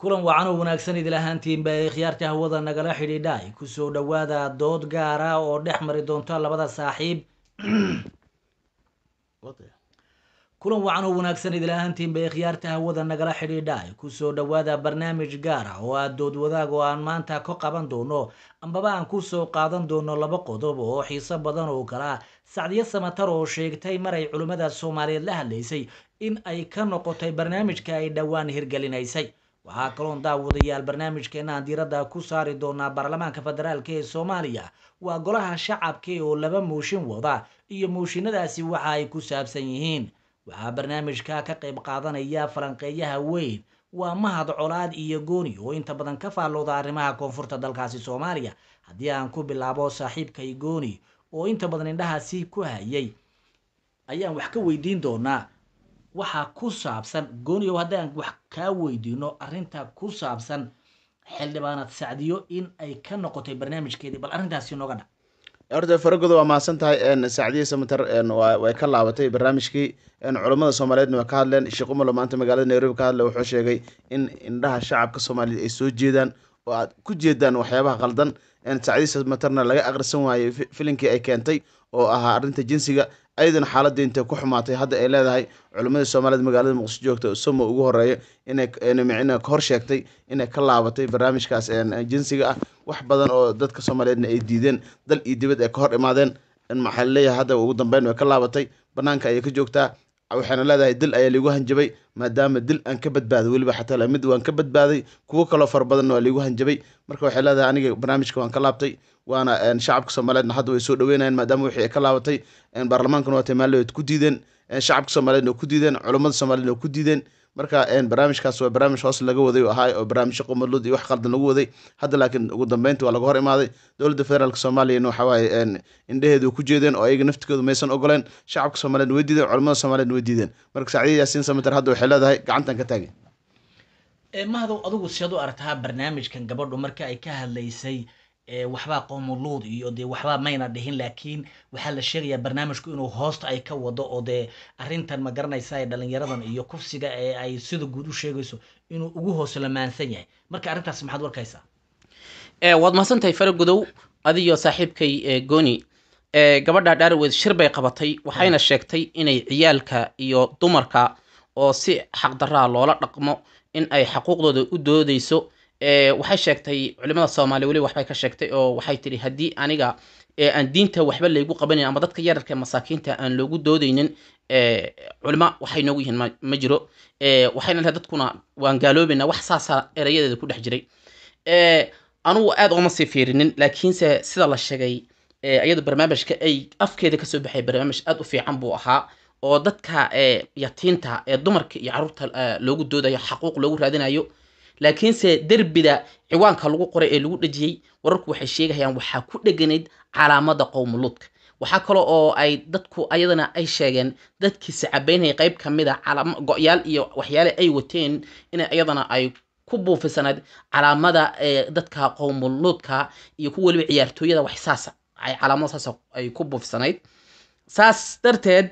kulan wacanoo wanaagsan idil ahaantiin baa hawada nagala xidhiidhay kusoo dhawaada dood gaara oo dhex mari doonta labada saaxiib kulan wacan oo wanaagsan idil bay khiyaarta hawada nagala xidhiidhay kusoo dhowaada barnaamij gaara oo aada dood wadaag oo aan maanta ka qaban doono ambaba aan kusoo qaadan doono laba qodob oo xiiso badan oo kalaa sacdiyo samatar oo sheegtay maray culimmada soomaaliyeed la hadlaysay in ay ka noqotay barnaamijka ay dhowaan hirgelinaysay waxaa kaloon daawadayaal aan diiradda ku saari doonaa baarlamaanka federaalk ee soomaaliya waa golaha shacabka oo laba mooshin wada iyo mooshinadaasi waxa ay ku saabsan yihiin waxaa barnaamijka ka qayb qaadanaya falanqeeyaha weyn waa mahad colaad iyo gooni oo inta badan ka faallooda arrimaha koonfurta dalkaasi soomaaliya haddii aan ku bilaabo saaxiibkay gooni oo inta badan indhahaasi ku hayay ayaan wax ka weydiin doonaa waxaa ku saabsan gooniyow haddii aan wax kaa weydiino arrintaa ku saabsan xildhibaanaad sacdiyo in ay ka noqotay barnaamijkeedii bal arrintaasi nooga dha horta faragooda waa mahadsan tahay sacdiya samater way ka laabatay barnaamijkii culammada soomaaliyeedna waa ka hadleen sheekh umalo maanta magaalada nairobi ka hadle wuxuu sheegay in indhaha shacabka soomaaliyeed ay soo jeedaan oo aad ku jeedaan waxyaabaha qaldan sacdiya samaterna laga akhrisan waayey filinkii ay keentay oo ahaa arrinta jinsiga ayadana xaaladda intay ku xumaatay hadda ay leedahay culimmadii soomaaliyed magaalada muqdisho joogta somo ugu horeeya inay hor sheegtay inay ka laabatay barnaamijkaas jinsiga ah wax badan oo dadka soomaaliyeedna ay diideen dal iyo dibad ay ka hor imaadeen maxaa hadda ugu dambeyn way ka laabatay banaanka ayay ka joogtaa waxaana leedahay dil ayaa liigu hanjabay maadaama dil aan ka badbaaday weliba xataa mid waan ka badbaaday kuwo kaloo fara waa liigu hanjabay marka waxay leedahay aniga barnaamijka waan ka laabtay waana shacabka soomaaliyedna hadda way soo dhaweynayan maadaama wixii ay ka laabatay baarlamaankan waa tamaliod ku diideen shacabka soomaaliyedna ku diideen culummada soomaaliyedna ku diideen marka barnaamijkaas waa barnaamij hoos laga waday oo ahaa oo barnaamijyo qumadlud iyo wax qaldan lagu waday hadda laakiin ugu dambeynta waa laga hor imaaday dowladda federaalk soomaaliyana waxawaaye indheheedu ku jeedeen oo ayaga naftigoodu maysan ogoleen shacabka soomaaliyedna way diideen culamada soomaaliyedna way diideen marka sacdiya yaasiin samater hadda waxay leedahay gacantan ka taagay mahadow adigu siad u aragtaa barnaamijkan gabadhu marka ay ka hadlaysay waxbaa qoomuluud iyo dee waxbaa mayna dhihin laakiin waxaa la sheegayaa barnaamijku inuu hoosta ay ka wado oo dee arintan ma garanaysa ee dhalinyaradan iyo kufsiga ee ay sida guud u sheegayso inuu ugu hoos lamaansan yahay marka arrintaas maxaad ee waad mahadsantahay faragudow adiyo saaxiibkay goni gabadha dhaaraweed shir bay qabatay waxayna sheegtay inay ciyaalka iyo dumarka oo si xaqdaraa loola dhaqmo in ay xaquuqdooda u doodayso Eh, waxay sheegtay culimada soomaaliya weli waxbay ka sheegtay oo waxay tihi haddii aniga eh, aan diinta waxba laygu qabanayn ama dadka yararka masaakiinta aan loogu doodaynin eh, culimo waxay noogu yihiin ma jiro waxayna lehay dadkuna waan gaaloobayna wax saasaa erayadeeda ku dhex jiray anugu aad ooma sii fiirinin laakiinse sida la sheegay iyadu barnaamijka ay afkeeda kasoo baxay barnaamij aad u fiican buu ahaa oo dadka yatiinta ee dumarka iyo caruurta loogu doodayo xaquuq loogu raadinayo laakiinse derbida ciwaanka lagu qoray ee lagu dhejiyey wararku waxay sheegayaan waxaa ku dheganayd calaamada luudka waxaa kale oo ay dadku ayadana ay sheegeen dadkii sacabeynaya qayb ka mid a ah go-yaal iyo waxyaale ay wateen in iyadana ay ku buufisanayd calaamada dadka qowmuluudka iyo ku weliba ciyaartooyada wax saasa ay calaamada saasa ay ku buufisanayd saas darteed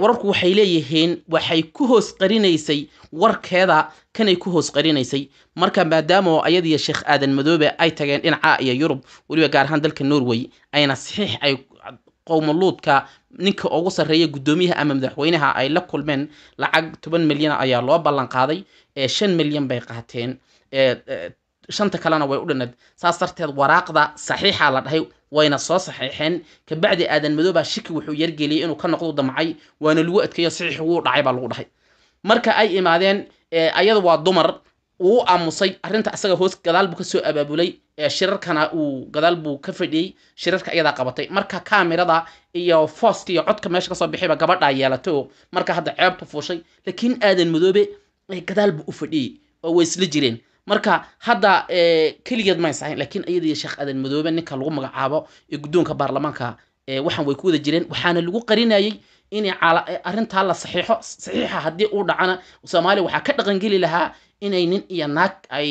wararku waxay leeyihiin waxay ku hoos qarinaysay warkeeda kanay ku hoos qarinaysay marka maadaama ayadiiyo sheekh aadan madoobe ay tageen dhinaca iyo yurub weliba gaar ahaan dalka norway ayna saxiix ay qowmaluudka ninka ugu sarreeya guddoomiyaha ama madaxweynaha ay la kulmeen lacag toban milyan ayaa loo ballanqaaday ee shan milyan bay qaateen shanta kalena way u dhinad saas darteed waraaqda saxiixa la dhahay wayna soo saxiixeen kabacdi aadan madoobaa shiki wuxuu yargeliyey inuu ka noqdu damcay waana lagu adkeeyo saxiix wuu dhacay baa lagu dhahay marka ay imaadeen ayada waa dumar wuu aamusay arrinta isaga hoos gadaal buu kasoo abaabulay shirarkana uu gadaal buu ka fadhiyey shirarka ayadaa qabatay marka kaamirada iyo foost iyo codka meesha kasoo bixayba gabadhaa yeelatay oo marka hadda ceebtu fuushay laakiin aadan madoobe gadaal buu u fadhiyey oo way isla jireen marka hadda eh, keligeed ma ansaxin lakiin iyada iyo sheekh adan madoobe ninka lagu magacaabo ee guddoonka baarlamaanka eh, waxaan way ku wada jireen waxaana lagu qarinayay in eh, arintaa la saxiixo saxiixa haddii uu dhacana soomaaliya waxaa ka dhaqangeli lahaa inay nin iyo naag ay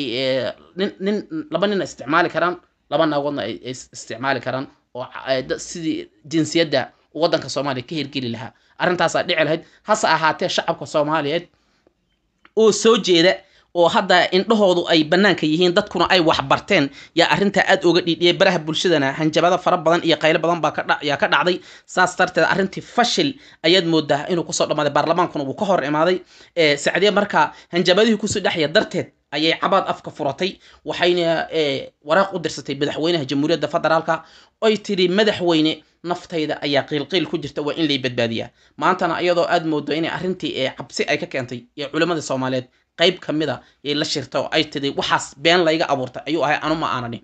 nin laba nina isticmaali karaan laba naagoodna ay isticmaali karaan oo sidii jinsiyadda waddanka soomaaliya ka hirgeli lahaa arrintaasaa dhici lahayd hase ahaatee shacabka soomaaliyeed oo soo jeeda oo hadda indhahoodu ay bannaanka yihiin dadkuna ay waxbarteen yaa arrintaa aad ooga dhiidhiyay baraha bulshadana hanjabada fara badan iyo qaylo badan baa ka dhacday saas darteed arrintii fashil ayaad moodaa inuu kusoo dhammaaday baarlamaankuna wuu ka hor imaaday sacdee marka hanjabadihii kusoo dhexaya darteed ayay cabaad afka furatay waxayna waraaq u dirsatay madaxweynaha jamhuuriyadda federaalka oy tidhi madaxweyne naftayda ayaa qiilqiil ku jirta waa in lay badbaadiyaa maantana iyadoo aad moodo inay arrintii cabsi ay ka keentay ee culammada soomaaliyeed qayb ka mid a ah la shirtay oo ay tidhi waxaas been layga abuurtay ayuu ahay anuma aananin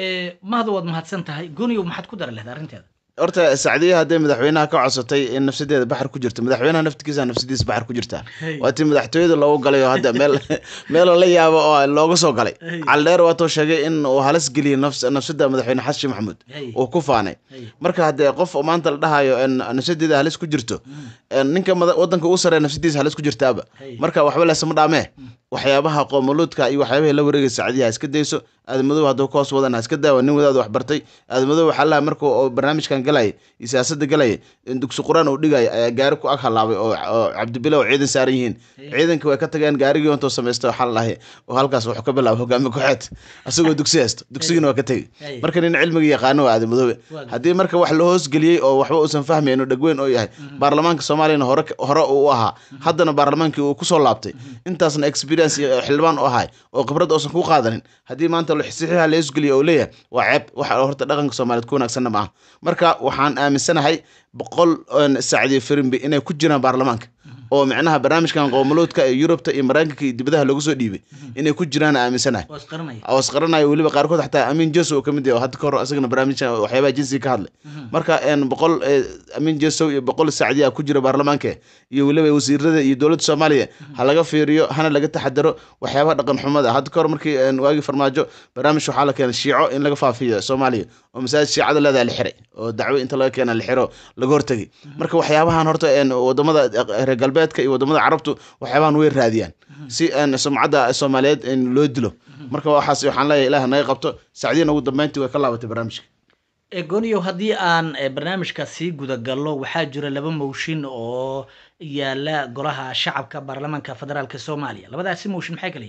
eh, mahad waad mahadsan tahay goniyow maxaad ku dara lehda arrinteeda horta sacdiya haddee madaxweynaha ka codsatay in nafsadeeda baxar ku jirto madaxweynaha naftigiisa nafsadiisa baxar ku jirtaa waa tii madaxtooyada loogu galay oo hadda meel meeloo la yaabo oo looga soo galay caldheer waatoo sheegay in uu halas geliyay nafsada madaxweyne xasan maxamuud uu ku faanay marka haddee qof maanta la dhahayo nafsadeeda halis ku jirto hmm. ninka wadanka u saree nafsadiisa halis ku jirtaaba marka waxba leesama dhaamee hmm waxyaabaha qoomuluudka iyo waxyaabaha la wareegaysa sacdiyaha iska dayso aadamadow hadduu ka hoos wadan haska daawa nin wadaad wax aadamadow waxaa laha marka oo barnaamijkan galaya iyo siyaasadda galaya in dugsi qur-aan uu dhigaya ayaa gaari ku ag halaabay oo cabdibila oo ciidan saaran yihiin ciidankii way ka tageen gaarigii ontoo samaysta waxaa lalahay oo halkaas wuxuu ka bilaaba hogaami koxeed asagoo dugsi haysto dugsigina waa ka tegey marka nin cilmiga yaqaano waa aadamadoobe haddii marka wax la hoos geliyey oo waxba uusan fahmayn oo dhegweyn oo yahay mm-hmm. baarlamaanka soomaaliyana hore hore uu ahaa mm-hmm. haddana baarlamaankii uu kusoo laabtay mm-hmm. intaasna experience sidaas xildhibaan u ahay oo khibrad uusan kuu qaadanin haddii maanta saxiixa la isgeliya oo leeyahay waa ceeb wax horta dhaqanka soomaaliyed ku wanaagsanna ma aha marka waxaan aaminsanahay boqol eh, sacdiyo firimbi inay ku jiraan baarlamaanka oo micnaha barnaamijkan qowmaloodka ee yurubta iyo maraykanka iyo dibadaha lagu soo dhiibay inay ku jiraan aaminsanahay wasqaranayo weliba qaarkood xataa amiin jesow ka mid yahay hadda ka hor isagana barnaamijkan waxyaabaha jinsiga ka hadlay mhm. marka boqol amin jesow iyo boqol sacdiyaa ku jira baarlamaanka iyo weliba wasiirada iyo dowladda soomaaliya ha laga fiiriyo hana laga taxadaro waxyaabaha dhaqan xumada hadda ka hor markii waagii farmaajo barnaamij waxaa la keenay shiico in laga faafiyo soomaaliya oo masaajid shiicada leedaha xiray oo dacwo inta laga keena xiro laga hortegay marka waxyaabahan horta wadamada reer galbeedka iyo wadamada carabtu waxyaabahan way raadiyaan si sumcadda soomaaliyeed loo dilo marka waxaas waxaan leeyahay ilaah naga qabto sacdiyan ugu dambeyntii way ka laabatay barnaamijka goniyow haddii aan eh, barnaamijka sii gudagallo waxaa jira laba mawshin oo yaala golaha shacabka baarlamaanka federaalk soomaaliya labadaasi mawshin maxay kala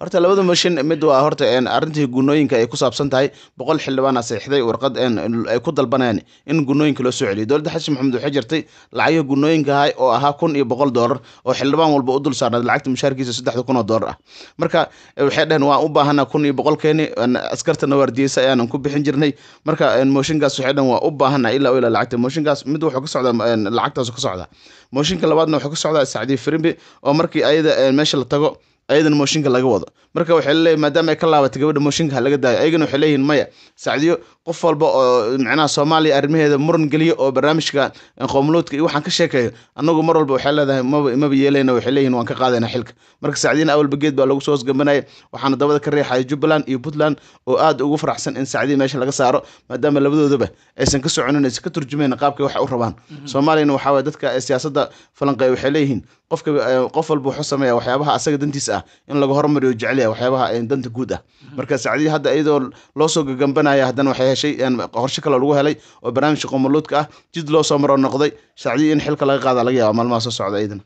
horta labada motion mid waa horta arrintii gunooyinka ay ku saabsan tahay boqol xildhibaana saxiixday warqad ay ku dalbaneen in gunooyinka loo soo celiyo dowladda xasan maxamed waxay jirtay lacagaha gunooyinkaha oo ahaa kun iyo boqol doolar oo xildhibaan walba u dul saarnayd lacagta mushaarkiisa saddexda kun oo doolar ah marka waxay dhaheen waan u baahana kun iyo boqolkeeni askartana waardiyeysa ayaanan ku bixin jirnay marka mooshinkaas waxay dhaheen waa u baahana ilaa ilaa lacagta mooshinkaas mid wuxuu ka socdaa lacagtaas ka socdaa mooshinka labaadna wuxuu ka socdaa sacdiye firimbi oo markii ayada meesha la tago ayadana mooshinka laga wado marka waxay laleeyihi maadaama ay ka laabatay gabadha mooshinka ha laga daayo ayagana waxay leeyihin maya sacdiyo qof walba oo micnaha soomaaliya arrimaheeda muran geliyo oo barnaamijka eh, qoomuluudka iyo waxaan ka sheekeeyo annagu mar walba waxay leedahay maba yeelayna waxay leeyihin waan ka qaadayna xilka marka sacdiyana awalba geed baa lagu soo hosgambanayay waxaana dabada ka riixaya jubbaland iyo puntland oo aad ugu faraxsan in sacdiya meesha laga saaro maadaama labadoodaba aysan ka soconin aysan ka turjumayna qaabkay waxa u rabaan mhm. soomaaliyana waxaa waye dadka eh, siyaasadda falanqeeya waxay leeyihiin qofka eh, qof walba wuxuu sameeya waxyaabaha asaga dantiisa ah in laga hormariyo jeceliya waxyaabaha eh, danta guud ah marka sacdii hadda iyadoo loosoo soo gagambanaya haddana waxay heshay eh, qorshe kale lagu helay oo barnaamijka qomoluudka ah jid loo soo maro noqday sacdi in xilka laga qaada laga yaaba maalmaha soo socda iyadana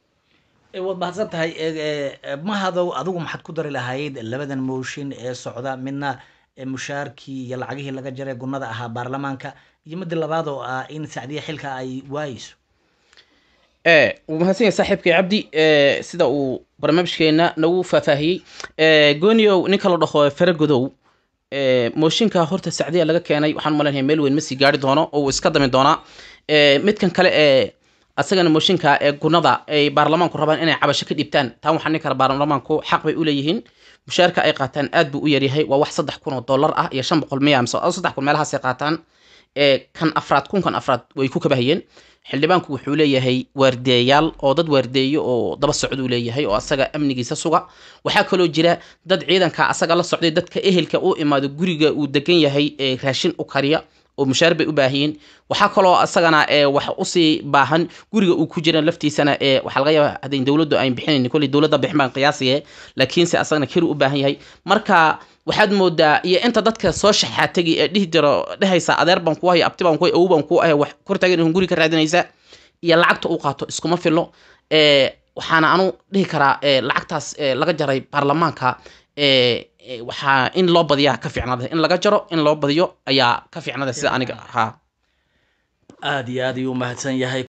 waad mahadsan tahay mahadow adigu maxaad ku dari lahayd labadan mooshin ee socda midna mushaarkii iyo lacagihii laga jaray gunnada ahaa baarlamaanka iyo midda labaad oo ah in sacdiya xilka ay waayeyso Eh, mahadsan ya saaxiibkay cabdi eh, sida uu barnaamijkeena nagu faahfaahiyey eh, gooniyow ninka la dhaho faragodow mooshinka horta sacdiya laga keenay waxaan malanaya meel weyn masii gaari doono oo uu iska dami doonaa midkan kale ee asagana mooshinka ee gunada ay baarlamaanku rabaan inay cabasho ka dhibtaan taan waxaa nin kale baarlamaanku xaq bay u leeyihiin mushaarka ay qaataan aad buu u yaryahay waa wax saddex kun oo dollar ah iyo shan boqol miya mise saddex kun meelahaasay qaataan kan afraad kunkan afraad way ku kabahayeen xildhibaanku wuxuu leeyahay waardeeyaal oo dad waardeeyo oo daba socduu leeyahay oo asaga amnigiisa suga waxaa kaloo jira dad ciidanka asaga la socday dadka ehelka u imaado guriga uu degan yahay ee raashin u kariya oo mushaar bay u baahiyiin waxaa kaloo asagana wax usii baahan guriga uu ku jira laftiisana waxaa laga yaaba haddayn dowladdu ayn bixinayn koley dowladda bixin baan qiyaasiye laakiinse asagana keri u baahan yahay marka waxaad moodaa iyo inta dadka soo shaxaatagi ee dhihi jiro dhehaysa adeer baan ku hay abti baan ku hay baan ku ahay wax kortaagan in guri ka raadinaysa iyo lacagta uu qaato iskuma fillo waxaana anu dhihi karaa lacagtaas laga jaray baarlamaanka waxaa in loo badiyaa ka ficnaada in laga jaro in loo badiyo ayaa ka ficnada sida aniga ahaa aada iyo aad ayuu umahadsan yahay